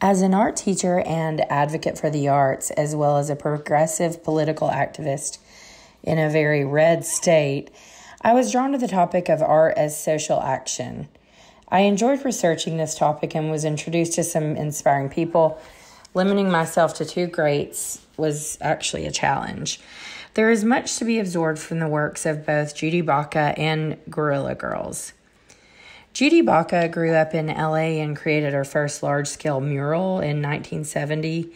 As an art teacher and advocate for the arts, as well as a progressive political activist in a very red state, I was drawn to the topic of art as social action. I enjoyed researching this topic and was introduced to some inspiring people. Limiting myself to two greats was actually a challenge. There is much to be absorbed from the works of both Judy Baca and Gorilla Girls. Judy Baca grew up in LA and created her first large scale mural in 1970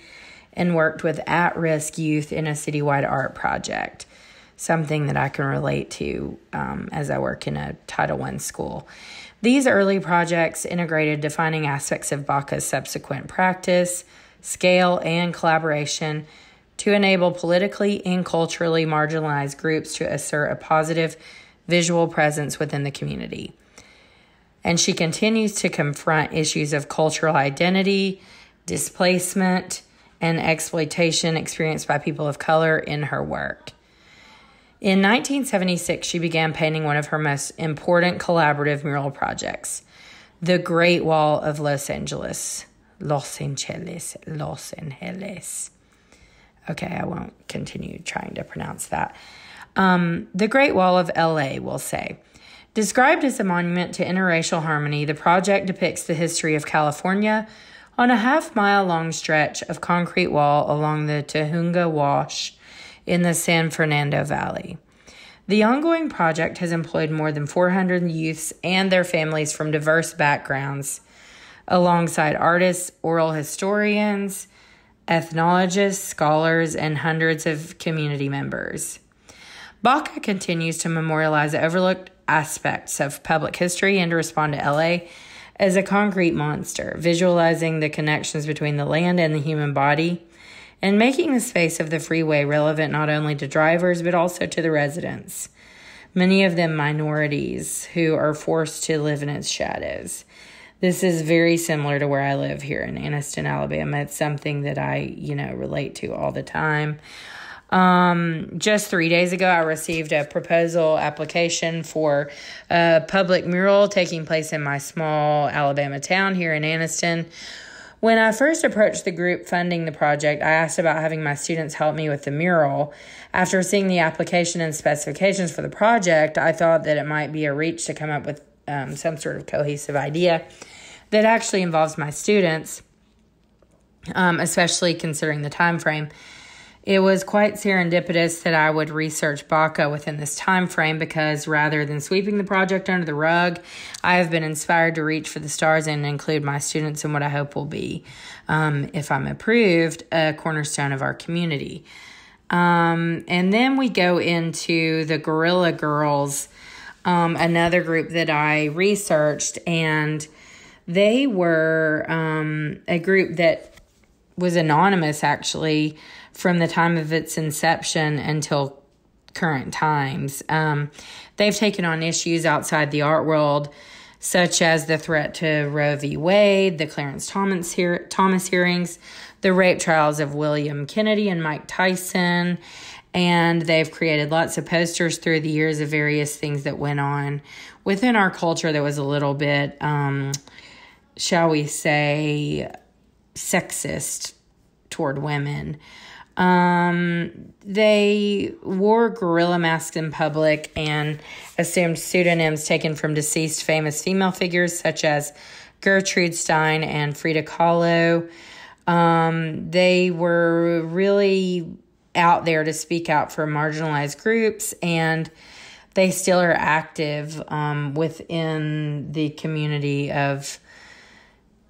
and worked with at risk youth in a citywide art project, something that I can relate to um, as I work in a Title I school. These early projects integrated defining aspects of Baca's subsequent practice, scale, and collaboration to enable politically and culturally marginalized groups to assert a positive visual presence within the community. And she continues to confront issues of cultural identity, displacement, and exploitation experienced by people of color in her work. In 1976, she began painting one of her most important collaborative mural projects, the Great Wall of Los Angeles. Los Angeles, Los Angeles. Okay, I won't continue trying to pronounce that. Um, the Great Wall of LA, we'll say. Described as a monument to interracial harmony, the project depicts the history of California on a half mile long stretch of concrete wall along the Tahunga Wash in the San Fernando Valley. The ongoing project has employed more than 400 youths and their families from diverse backgrounds, alongside artists, oral historians, ethnologists, scholars, and hundreds of community members. Baca continues to memorialize overlooked aspects of public history and to respond to LA as a concrete monster, visualizing the connections between the land and the human body and making the space of the freeway relevant not only to drivers but also to the residents, many of them minorities who are forced to live in its shadows. This is very similar to where I live here in Anniston, Alabama. It's something that I, you know, relate to all the time. Um, just three days ago, I received a proposal application for a public mural taking place in my small Alabama town here in Anniston. When I first approached the group funding the project, I asked about having my students help me with the mural. After seeing the application and specifications for the project, I thought that it might be a reach to come up with um, some sort of cohesive idea that actually involves my students, um, especially considering the time frame. It was quite serendipitous that I would research Baca within this time frame because rather than sweeping the project under the rug, I have been inspired to reach for the stars and include my students in what I hope will be, um, if I'm approved, a cornerstone of our community. Um, and then we go into the Gorilla Girls, um, another group that I researched, and they were um, a group that was anonymous actually from the time of its inception until current times. Um, they've taken on issues outside the art world, such as the threat to Roe v. Wade, the Clarence Thomas, hear- Thomas hearings, the rape trials of William Kennedy and Mike Tyson. And they've created lots of posters through the years of various things that went on within our culture that was a little bit, um, shall we say, sexist toward women. Um, they wore gorilla masks in public and assumed pseudonyms taken from deceased famous female figures such as Gertrude Stein and Frida Kahlo. Um, they were really out there to speak out for marginalized groups and they still are active um, within the community of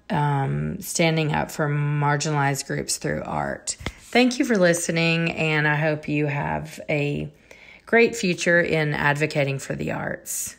um, standing up for marginalized groups through art. Thank you for listening, and I hope you have a great future in advocating for the arts.